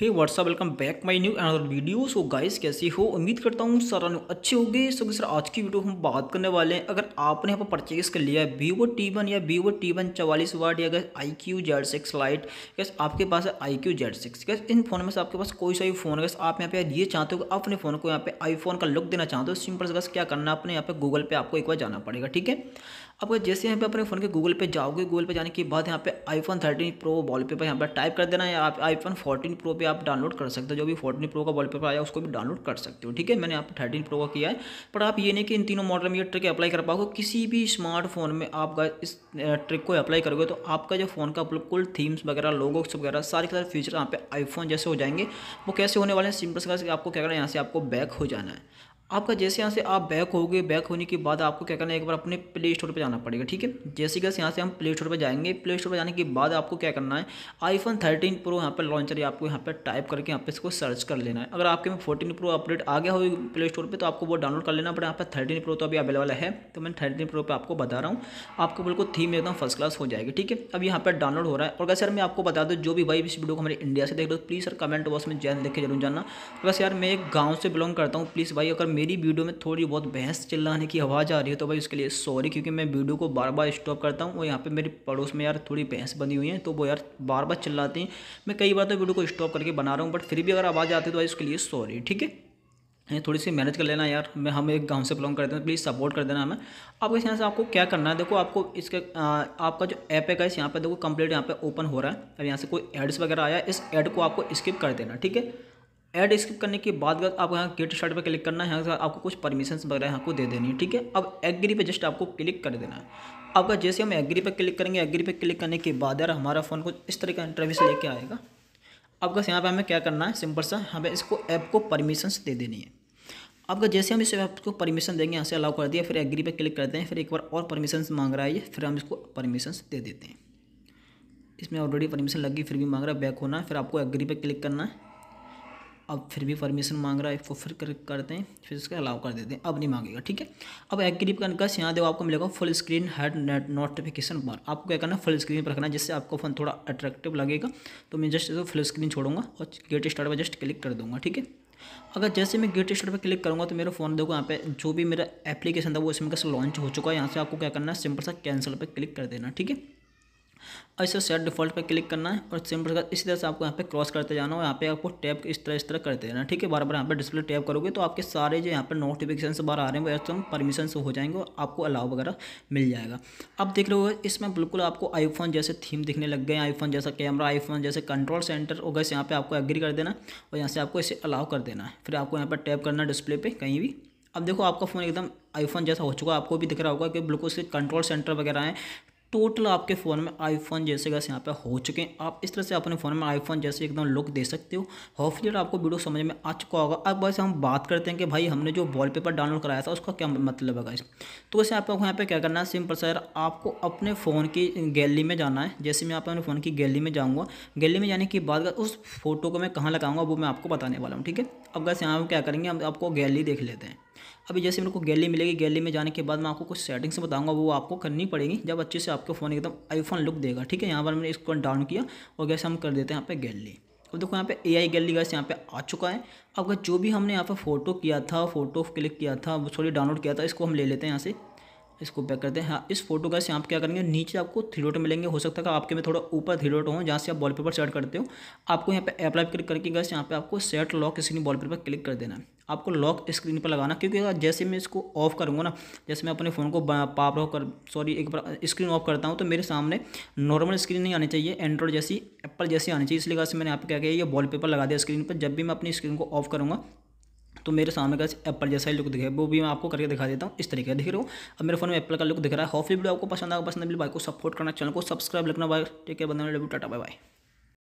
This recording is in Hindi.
hey what's up welcome back my new another video so guys कैसे हो उम्मीद करता हूँ सर अनु अच्छे हो गए सो सर आज की वीडियो हम बात करने वाले हैं अगर आपने यहाँ पर परचेज कर लिया है वीवो टी वन या वीवो टी वन चवालीस वाट या I Q Z six lite case आपके पास है I Q Z six case इन फोन में से आपके पास कोई सा भी फोन है आप यहाँ पे ये चाहते हो कि अपने फोन को यहाँ पे आईफोन का लुक देना चाहते हो सिंपल से क्या करना अपने यहाँ पे गूगल पे आपको एक बार जाना पड़ेगा ठीक है आपको जैसे यहाँ पे अपने फ़ोन के गूगल पे जाओगे गूगल पे जाने के बाद यहाँ पे आईफोन थर्टीन प्रो वॉलपेपर यहाँ पे टाइप कर देना है आप आईफोन फोर्टीन प्रो पे आप डाउनलोड कर सकते हो जो भी फोर्टीन प्रो का वॉलपेपर आया उसको भी डाउनलोड कर सकते हो ठीक है मैंने यहाँ पे थर्टीन प्रो का किया है पर आप ये नहीं कि इन तीनों मॉडल में ये ट्रिक अप्लाई कर पाओगे किसी भी स्मार्टफोन में आप इस ट्रिक को अप्लाई करोगे तो आपका जो फ़ोन का बिल्कुल थीम्स वगैरह लोगोस वगैरह सारे सारे फीचर यहाँ पे आईफोन जैसे हो जाएंगे वो कैसे होने वाले हैं सिंपल से आपको क्या करना है यहाँ से आपको बैक हो जाना है आपका जैसे यहाँ से आप बैक हो गए बैक होने के बाद आपको क्या करना है एक बार अपने प्ले स्टोर पर जाना पड़ेगा ठीक है जैसे कैसे यहाँ से हम प्ले स्टोर पर जाएंगे प्ले स्टोर पर जाने के बाद आपको क्या करना है आईफोन थर्टीन प्रो यहाँ पर लॉन्चर है आपको यहाँ पर टाइप करके यहाँ पर इसको सर्च कर लेना है अगर आपके में फोर्टीन प्रो अपडेट आ गया हो प्ले स्टोर पर तो आपको वो डाउनलोड कर लेना पड़ेगा यहाँ पर थर्टीन प्रो तो अभी अवेलेबल है तो मैं थर्टीन प्रो पर आपको बता रहा हूँ आपको बिल्कुल थीम एकदम फर्स्ट क्लास हो जाएगी ठीक है अब यहाँ पर डाउनलोड हो रहा है और अगर सर मैं आपको बता दूँ जो भी भाई इस वीडियो को हमारे इंडिया से देख लो प्लीज़ सर कमेंट बॉक्स में जैन देखे जरूर जानना बस यार मैं एक गाँव से बिलोंग करता हूँ प्लीज़ भाई अगर मेरी वीडियो में थोड़ी बहुत बहस चिल्लाने की आवाज़ आ रही है तो भाई उसके लिए सॉरी क्योंकि मैं वीडियो को बार बार स्टॉप करता हूँ और यहाँ पे मेरे पड़ोस में यार थोड़ी बहस बनी हुई है तो वो यार बार बार चिल्लाते हैं मैं कई बार तो वीडियो को स्टॉप करके बना रहा हूँ बट फिर भी अगर आवाज़ आती है तो भाई उसके लिए सॉरी ठीक है थोड़ी सी मैनेज कर लेना यार मैं हम एक गांव से बिलोंग करते हैं प्लीज़ सपोर्ट कर देना हमें अब इस यहाँ से आपको क्या करना है देखो आपको इसके आ, आपका जो ऐप है इस यहाँ पे देखो कंप्लीट यहाँ पे ओपन हो रहा है अब यहाँ से कोई एड्स वगैरह आया इस ऐड को आपको स्किप कर देना ठीक है एड स्किप करने के बाद आपको यहाँ गेट स्टार्ट पर क्लिक करना है यहाँ आपको कुछ परमिशंस वगैरह यहाँ को दे देनी है ठीक है अब एग्री पे जस्ट आपको क्लिक कर देना है आपका जैसे हम एग्री पे क्लिक करेंगे एग्री पे क्लिक करने के बाद यार हमारा फ़ोन कुछ इस तरह का से लेके आएगा आपका यहाँ पर हमें क्या करना है सिंपल सा हमें इसको ऐप को परमिशंस दे देनी है आपका जैसे हम इस ऐप को परमिशन देंगे यहाँ से अलाउ कर दिया फिर एग्री पर क्लिक करते हैं फिर एक बार और परमिशंस मांग रहा है ये फिर हम इसको परमिशंस दे देते हैं इसमें ऑलरेडी परमिशन लगी फिर भी मांग रहा है बैक होना फिर आपको एग्री पर क्लिक करना है अब फिर भी परमिशन मांग रहा है इसको फिर कर, करते हैं फिर इसका अलाउ कर देते हैं अब नहीं मांगेगा ठीक है अब एग्री करने का यहाँ देखो आपको मिलेगा full screen head notification bar आपको क्या करना है फुल स्क्रीन पर रखना जिससे आपको फ़ोन थोड़ा अट्रैक्टिव लगेगा तो मैं जस्ट इसको फुल स्क्रीन छोड़ूंगा और गेट स्टार्ट पर जस्ट क्लिक कर दूँगा ठीक है अगर जैसे मैं गेट स्टार्ट पर क्लिक करूँगा तो मेरा फ़ोन देखो यहाँ पे जो भी मेरा एप्लीकेशन था वो इसमें कैसे लॉन्च हो चुका है यहाँ से आपको क्या करना है सिंपल सा कैंसिल पर क्लिक कर देना ठीक है और इसे सेट डिफॉल्ट पे क्लिक करना है और सिंपल का इसी तरह से आपको यहाँ पे क्रॉस करते जाना हो यहाँ पे आपको टैप इस तरह इस तरह करते रहना ठीक है बार बार यहाँ पे डिस्प्ले टैप करोगे तो आपके सारे जो यहाँ पे नोटिफिकेशन से बाहर आ रहे हैं वो एकदम परमिशन से हो जाएंगे और आपको अलाव वगैरह मिल जाएगा अब देख रहे हो इसमें बिल्कुल आपको आईफोन जैसे थीम दिखने लग गए आईफोन जैसा कैमरा आईफोन जैसे कंट्रोल सेंटर हो गए यहाँ पर आपको एग्री कर देना और यहाँ से आपको इसे अलाव कर देना है फिर आपको यहाँ पर टैप करना डिस्प्ले पर कहीं भी अब देखो आपका फ़ोन एकदम आईफोन जैसा हो चुका है आपको भी दिख रहा होगा कि बिल्कुल से कंट्रोल सेंटर वगैरह हैं टोटल आपके फ़ोन में आईफोन जैसे कैसे यहाँ पे हो चुके हैं आप इस तरह से अपने फ़ोन में आईफोन जैसे एकदम लुक दे सकते हो होपफुली आपको वीडियो समझ में आ चुका होगा अब वैसे हम बात करते हैं कि भाई हमने जो वॉलपेपर डाउनलोड कराया था उसका क्या मतलब है इस तो वैसे आपको यहाँ पे क्या करना है सिंपल सर आपको अपने फ़ोन की गैली में जाना है जैसे मैं आप अपने फ़ोन की गैली में जाऊँगा गैली में जाने के बाद उस फोटो को मैं कहाँ लगाऊँगा वो मैं आपको बताने वाला हूँ ठीक है अब वैसे यहाँ क्या करेंगे हम आपको गैली देख लेते हैं अभी जैसे मेरे को गैली मिलेगी गैली में जाने के बाद मैं आपको कुछ सेटिंग्स से बताऊंगा वो आपको करनी पड़ेगी जब अच्छे से आपको फ़ोन एकदम आईफोन लुक देगा ठीक है यहाँ पर मैंने इसको डाउन किया और जैसे हम कर देते हैं यहाँ पे गैली अब देखो यहाँ पे ए आई गैली गैस यहाँ पे आ चुका है अब जो भी हमने यहाँ पर फ़ोटो किया था फोटो क्लिक किया था सॉरी डाउनलोड किया था इसको हम ले लेते हैं यहाँ से इसको पैक करते हैं हाँ इस फोटो का से आप क्या करेंगे नीचे आपको थ्री डॉट मिलेंगे हो सकता है आपके में थोड़ा ऊपर थ्री डॉट हो जहाँ से आप वॉलपेपर सेट करते हो आपको यहाँ पे अप्लाई क्लिक करके गए यहाँ पे आपको set lock screen wallpaper click कर देना है आपको लॉक स्क्रीन पर लगाना क्योंकि जैसे मैं इसको ऑफ करूँगा ना जैसे मैं अपने फ़ोन को पाप ऑफ कर सॉरी एक बार स्क्रीन ऑफ करता हूँ तो मेरे सामने नॉर्मल स्क्रीन नहीं आनी चाहिए एंड्रॉइड जैसी एप्पल जैसी आनी चाहिए इसलिए मैंने आप क्या किया ये वॉलपेपर लगा दिया स्क्रीन पर जब भी मैं अपनी स्क्रीन को ऑफ करूँगा तो मेरे सामने का एप्पल जैसा ही लुक दिखे वो भी मैं आपको करके दिखा देता हूँ इस तरीके दिख रहे हो अब मेरे फोन में एप्पल का लुक दिख रहा है हॉफी वीडियो आपको पसंद आएगा पसंद है भाई को सपोर्ट करना चैनल को सब्सक्राइब रखना भाई ठीक है बंदा टाटा बाय बाय